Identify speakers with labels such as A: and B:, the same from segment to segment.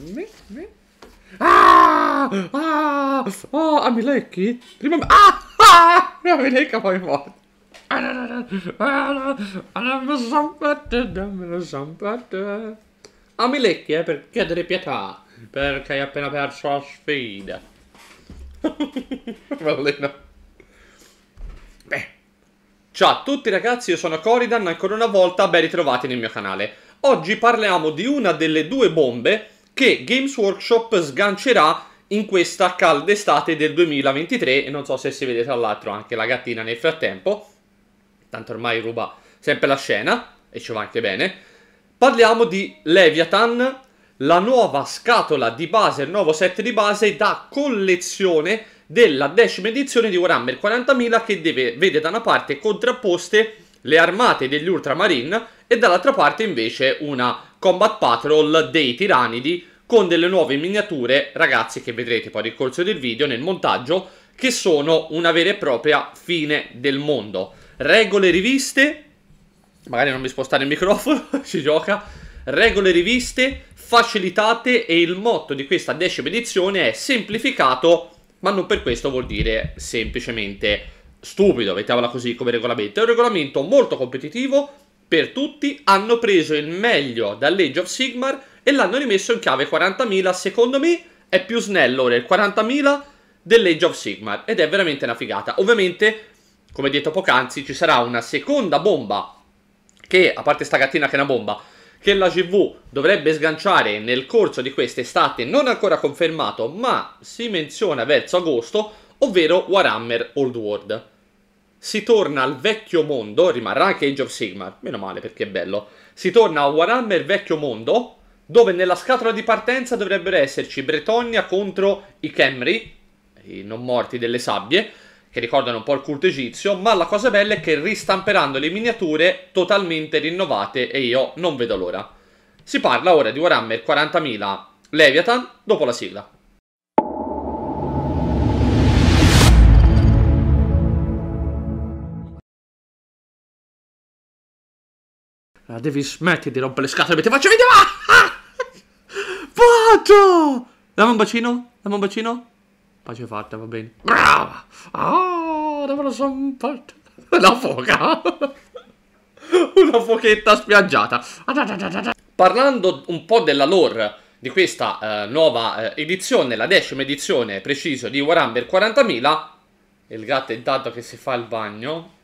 A: Me, me. Ah! Ah! Oh, ah, mi lecchi? Prima... Ah! Ah! Prima mi lecca, poi muore. Ah, mi lecchi, eh, per chiedere pietà. Perché hai appena perso la sfida. Bellino. Beh. Ciao a tutti ragazzi, io sono Coridan, ancora una volta ben ritrovati nel mio canale. Oggi parliamo di una delle due bombe che Games Workshop sgancerà in questa calda estate del 2023 e non so se si vede tra l'altro anche la gattina nel frattempo, tanto ormai ruba sempre la scena e ci va anche bene. Parliamo di Leviathan, la nuova scatola di base, il nuovo set di base da collezione della decima edizione di Warhammer 40.000 che deve, vede da una parte contrapposte le armate degli Ultramarine e dall'altra parte invece una Combat Patrol dei Tiranidi con delle nuove miniature, ragazzi, che vedrete poi nel corso del video, nel montaggio, che sono una vera e propria fine del mondo. Regole riviste, magari non mi spostare il microfono, si gioca, regole riviste facilitate e il motto di questa decima edizione è semplificato, ma non per questo vuol dire semplicemente stupido, mettiamola così come regolamento. È un regolamento molto competitivo, per tutti hanno preso il meglio dall'Age of Sigmar e l'hanno rimesso in chiave 40.000. Secondo me è più snello ora il 40.000 dell'Age of Sigmar ed è veramente una figata. Ovviamente, come detto poc'anzi, ci sarà una seconda bomba che, a parte sta gattina che è una bomba, che la GV dovrebbe sganciare nel corso di quest'estate, non ancora confermato, ma si menziona verso agosto, ovvero Warhammer Old World si torna al vecchio mondo, rimarrà anche Age of Sigmar, meno male perché è bello, si torna a Warhammer vecchio mondo, dove nella scatola di partenza dovrebbero esserci Bretonia contro i Camri, i non morti delle sabbie, che ricordano un po' il culto egizio, ma la cosa bella è che ristamperanno le miniature totalmente rinnovate e io non vedo l'ora. Si parla ora di Warhammer 40.000 Leviathan dopo la sigla. Ah, devi smettere di rompere le scatole, perché faccio video! Ah! Fatto! Buono! Dammi un bacino, dammi un bacino. Pace fatta, va bene. Brava! Ah, lo sono fatto? La foca! Una fochetta spiaggiata. Parlando un po' della lore di questa eh, nuova eh, edizione, la decima edizione preciso di Warhammer 40.000, il gatto intanto che si fa il bagno,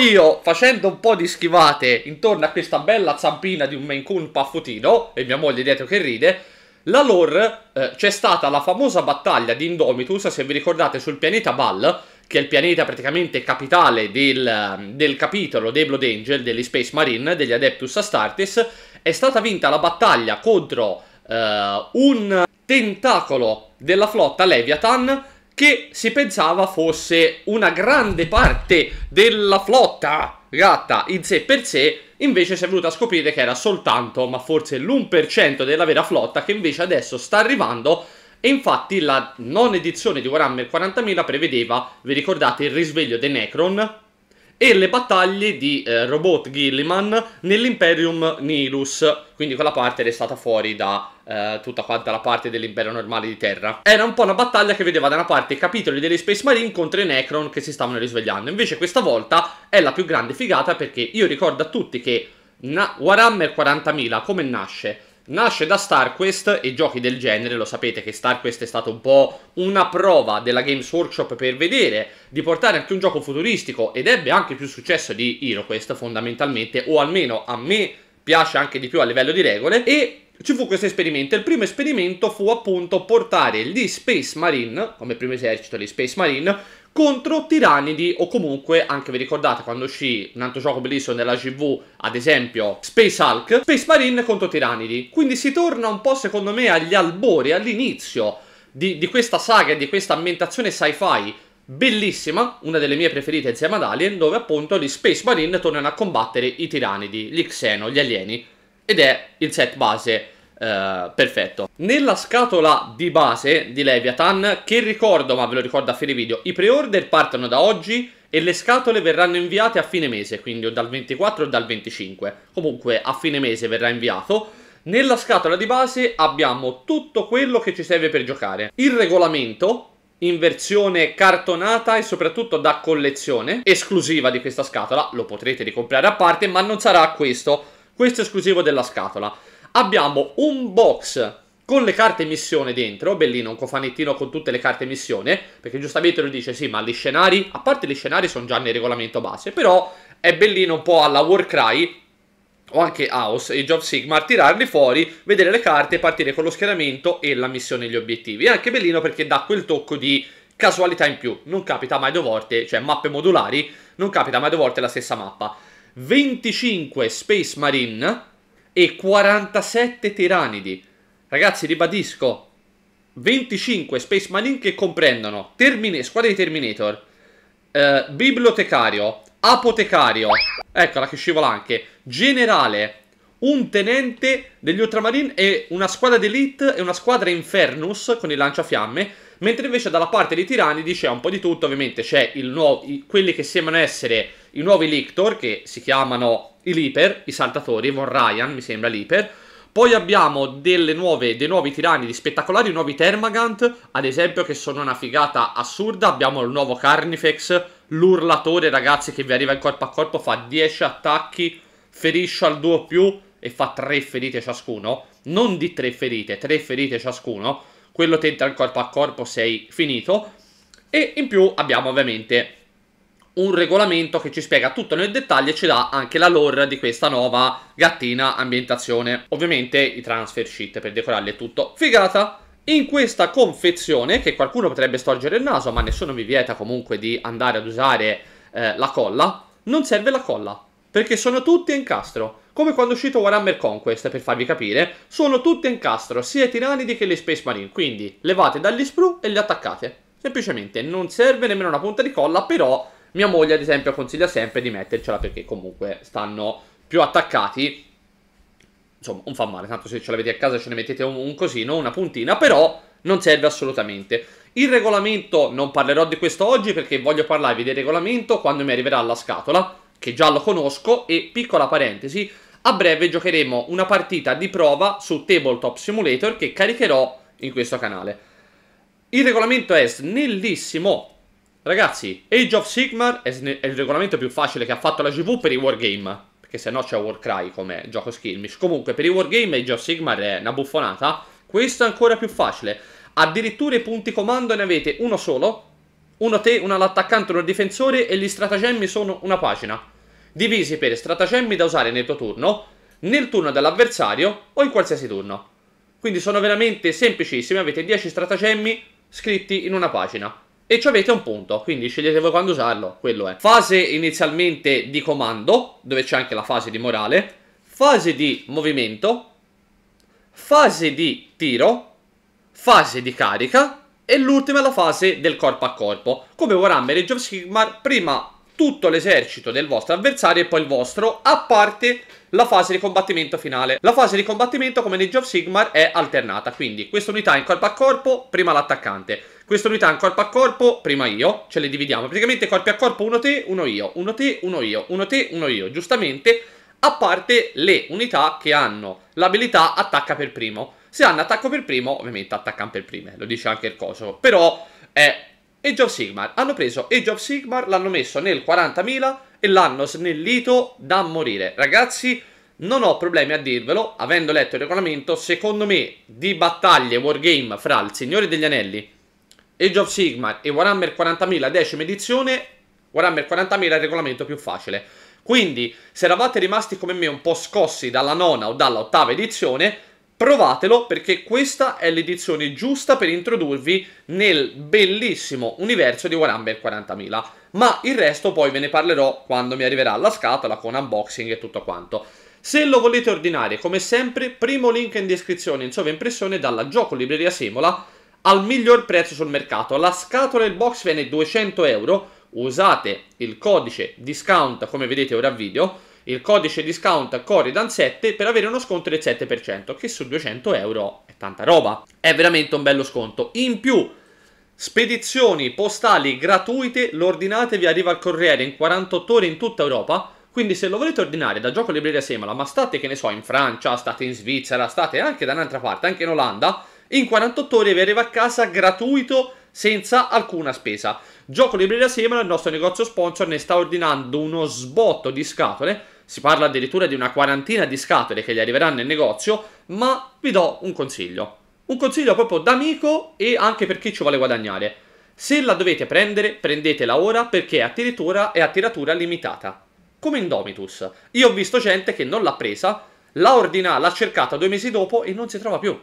A: io facendo un po' di schivate intorno a questa bella zampina di un Maine paffutino e mia moglie dietro che ride, la lore eh, c'è stata la famosa battaglia di Indomitus, se vi ricordate, sul pianeta Ball, che è il pianeta praticamente capitale del, ehm, del capitolo dei Blood Angel, degli Space Marine, degli Adeptus Astartes, è stata vinta la battaglia contro eh, un tentacolo della flotta Leviathan che si pensava fosse una grande parte della flotta gatta in sé per sé, invece si è venuta a scoprire che era soltanto, ma forse l'1% della vera flotta che invece adesso sta arrivando e infatti la non edizione di Warhammer 40.000 prevedeva, vi ricordate, il risveglio dei Necron, e le battaglie di eh, Robot Gilliman nell'Imperium Nilus, quindi quella parte era stata fuori da eh, tutta quanta la parte dell'impero normale di terra. Era un po' una battaglia che vedeva da una parte i capitoli degli Space Marine contro i Necron che si stavano risvegliando, invece questa volta è la più grande figata perché io ricordo a tutti che Warhammer 40.000 come nasce? Nasce da StarQuest e giochi del genere, lo sapete che StarQuest è stato un po' una prova della Games Workshop per vedere di portare anche un gioco futuristico ed ebbe anche più successo di HeroQuest fondamentalmente, o almeno a me piace anche di più a livello di regole, e ci fu questo esperimento. Il primo esperimento fu appunto portare gli Space Marine, come primo esercito gli Space Marine, contro tirannidi o comunque anche vi ricordate quando uscì un altro gioco bellissimo nella GV ad esempio Space Hulk Space Marine contro tirannidi quindi si torna un po' secondo me agli albori all'inizio di, di questa saga e di questa ambientazione sci-fi bellissima, una delle mie preferite insieme ad Alien, dove appunto gli Space Marine tornano a combattere i tirannidi, gli Xeno, gli alieni, ed è il set base eh, perfetto. Nella scatola di base di Leviathan, che ricordo, ma ve lo ricordo a fine video, i pre-order partono da oggi e le scatole verranno inviate a fine mese, quindi o dal 24 o dal 25. Comunque a fine mese verrà inviato. Nella scatola di base abbiamo tutto quello che ci serve per giocare. Il regolamento in versione cartonata e soprattutto da collezione, esclusiva di questa scatola, lo potrete ricomprare a parte, ma non sarà questo. Questo è esclusivo della scatola abbiamo un box con le carte missione dentro, bellino, un cofanettino con tutte le carte missione, perché giustamente lui dice sì, ma gli scenari, a parte gli scenari sono già nel regolamento base, però è bellino un po' alla Warcry o anche House e Job Sigmar, tirarli fuori, vedere le carte, partire con lo schieramento e la missione e gli obiettivi. È anche bellino perché dà quel tocco di casualità in più, non capita mai due volte, cioè mappe modulari, non capita mai due volte la stessa mappa. 25 Space Marine e 47 tiranidi. Ragazzi, ribadisco, 25 Space Marine che comprendono Termine, squadra di Terminator, eh, bibliotecario, apotecario, eccola che scivola anche, generale, un tenente degli Ultramarine e una squadra d'elite e una squadra Infernus con il lanciafiamme, mentre invece dalla parte dei tiranidi c'è un po' di tutto, ovviamente c'è quelli che sembrano essere i nuovi Lictor, che si chiamano i Leaper, i saltatori, Von Ryan mi sembra Leaper. Poi abbiamo nuove, dei nuovi tiranidi spettacolari, nuovi Termagant, ad esempio che sono una figata assurda. Abbiamo il nuovo Carnifex, l'urlatore ragazzi che vi arriva in corpo a corpo, fa 10 attacchi, ferisce al 2 più e fa 3 ferite ciascuno. Non di 3 ferite, 3 ferite ciascuno. Quello tenta il corpo a corpo, sei finito. E in più abbiamo ovviamente un regolamento che ci spiega tutto nel dettaglio e ci dà anche la lore di questa nuova gattina ambientazione. Ovviamente i transfer sheet per decorarli è tutto. Figata! In questa confezione, che qualcuno potrebbe storgere il naso, ma nessuno mi vieta comunque di andare ad usare eh, la colla, non serve la colla, perché sono tutti a incastro. Come quando è uscito Warhammer Conquest, per farvi capire, sono tutti a incastro, sia i tiranidi che gli Space Marine, quindi levate dagli sprue e li attaccate. Semplicemente, non serve nemmeno una punta di colla, però mia moglie, ad esempio, consiglia sempre di mettercela perché comunque stanno più attaccati. Insomma, non fa male, tanto se ce l'avete a casa ce ne mettete un, un cosino, una puntina, però non serve assolutamente. Il regolamento, non parlerò di questo oggi perché voglio parlarvi del regolamento quando mi arriverà la scatola, che già lo conosco, e piccola parentesi, a breve giocheremo una partita di prova su Tabletop Simulator che caricherò in questo canale. Il regolamento è snellissimo, Ragazzi, Age of Sigmar è il regolamento più facile che ha fatto la GV per i wargame. Perché se no c'è Warcry come gioco skirmish. Comunque, per i wargame Age of Sigmar è una buffonata. Questo è ancora più facile. Addirittura i punti comando ne avete uno solo. Uno te, uno all'attaccante, uno al difensore. E gli stratagemmi sono una pagina. Divisi per stratagemmi da usare nel tuo turno, nel turno dell'avversario o in qualsiasi turno. Quindi sono veramente semplicissimi. Avete 10 stratagemmi scritti in una pagina e ci avete un punto, quindi scegliete voi quando usarlo, quello è. Fase inizialmente di comando, dove c'è anche la fase di morale, fase di movimento, fase di tiro, fase di carica e l'ultima è la fase del corpo a corpo. Come Warhammer Age of Sigmar, prima tutto l'esercito del vostro avversario e poi il vostro, a parte la fase di combattimento finale. La fase di combattimento come in Age of Sigmar è alternata, quindi questa unità in corpo a corpo, prima l'attaccante questo unità tanco corpo a corpo, prima io, ce le dividiamo. Praticamente corpi a corpo, uno te, uno io, uno te, uno io, uno te, uno io. Giustamente, a parte le unità che hanno l'abilità attacca per primo. Se hanno attacco per primo, ovviamente attaccano per prime, lo dice anche il coso. Però è Age of Sigmar. Hanno preso Age of Sigmar, l'hanno messo nel 40.000 e l'hanno snellito da morire. Ragazzi, non ho problemi a dirvelo, avendo letto il regolamento, secondo me di battaglie wargame fra il Signore degli Anelli Age of Sigmar e Warhammer 40.000 decima edizione, Warhammer 40.000 è il regolamento più facile. Quindi, se eravate rimasti come me un po' scossi dalla nona o dalla ottava edizione, provatelo perché questa è l'edizione giusta per introdurvi nel bellissimo universo di Warhammer 40.000. Ma il resto poi ve ne parlerò quando mi arriverà la scatola con unboxing e tutto quanto. Se lo volete ordinare, come sempre, primo link in descrizione in sovraimpressione dalla Gioco Libreria Simola al miglior prezzo sul mercato. La scatola e il box viene 200 euro, usate il codice discount come vedete ora a video, il codice discount Corridan7 per avere uno sconto del 7%, che su 200 euro è tanta roba, è veramente un bello sconto. In più, spedizioni postali gratuite, l'ordinate vi arriva al corriere in 48 ore in tutta Europa, quindi se lo volete ordinare da Gioco Libreria Semola, ma state che ne so in Francia, state in Svizzera, state anche da un'altra parte, anche in Olanda, in 48 ore vi arriva a casa gratuito senza alcuna spesa. Gioco Libreria Sema, il nostro negozio sponsor, ne sta ordinando uno sbotto di scatole. Si parla addirittura di una quarantina di scatole che gli arriveranno nel negozio, ma vi do un consiglio. Un consiglio proprio da amico e anche per chi ci vuole guadagnare. Se la dovete prendere, prendetela ora perché è addirittura è a tiratura limitata. Come in Domitus. Io ho visto gente che non l'ha presa, l'ha ordinata, l'ha cercata due mesi dopo e non si trova più.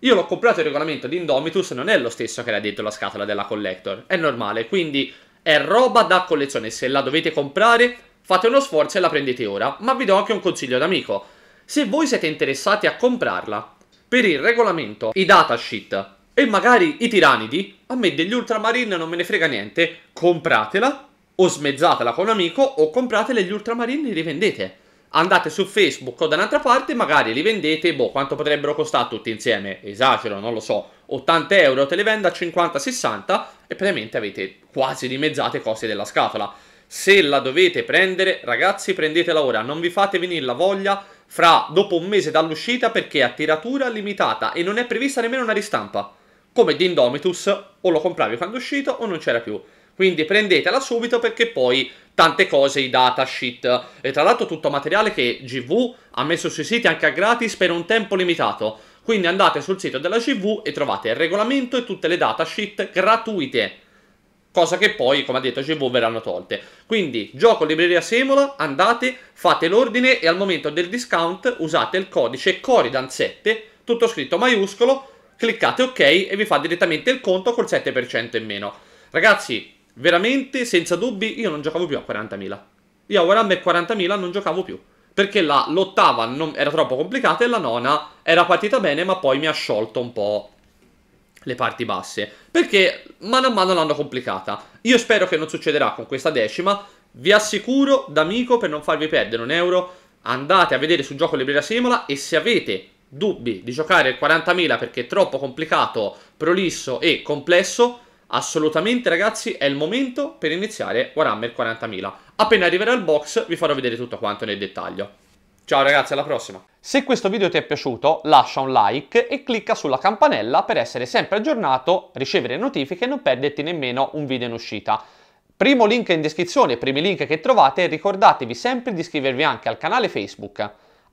A: Io l'ho comprato il regolamento di Indomitus, non è lo stesso che era dentro la scatola della Collector, è normale, quindi è roba da collezione, se la dovete comprare fate uno sforzo e la prendete ora, ma vi do anche un consiglio d'amico. Se voi siete interessati a comprarla, per il regolamento, i datasheet e magari i tiranidi, a me degli ultramarine non me ne frega niente, compratela o smezzatela con un amico o compratele gli ultramarine e li rivendete andate su Facebook o da un'altra parte, magari li vendete, boh, quanto potrebbero costare tutti insieme? Esagero, non lo so, 80 euro, te le vendo a 50-60 e praticamente avete quasi dimezzate i costi della scatola. Se la dovete prendere, ragazzi, prendetela ora, non vi fate venire la voglia fra dopo un mese dall'uscita perché è a tiratura limitata e non è prevista nemmeno una ristampa. Come di Indomitus, o lo compravi quando è uscito o non c'era più. Quindi prendetela subito perché poi tante cose, i datasheet e tra l'altro tutto materiale che GV ha messo sui siti anche a gratis per un tempo limitato. Quindi andate sul sito della GV e trovate il regolamento e tutte le datasheet gratuite. Cosa che poi, come ha detto GV, verranno tolte. Quindi, gioco libreria Semola, andate, fate l'ordine e al momento del discount usate il codice Coridan7, tutto scritto maiuscolo, cliccate ok e vi fa direttamente il conto col 7% in meno. Ragazzi, veramente, senza dubbi, io non giocavo più a 40.000. Io a Warhammer 40.000 non giocavo più. Perché l'ottava era troppo complicata e la nona era partita bene, ma poi mi ha sciolto un po' le parti basse. Perché mano a mano l'hanno complicata. Io spero che non succederà con questa decima. Vi assicuro, d'amico, per non farvi perdere un euro, andate a vedere sul gioco Libreria Simola e se avete dubbi di giocare il 40.000 perché è troppo complicato, prolisso e complesso, Assolutamente ragazzi è il momento per iniziare Warhammer 40.000 Appena arriverà il box vi farò vedere tutto quanto nel dettaglio Ciao ragazzi alla prossima Se questo video ti è piaciuto lascia un like e clicca sulla campanella per essere sempre aggiornato ricevere notifiche e non perderti nemmeno un video in uscita Primo link in descrizione, primi link che trovate ricordatevi sempre di iscrivervi anche al canale Facebook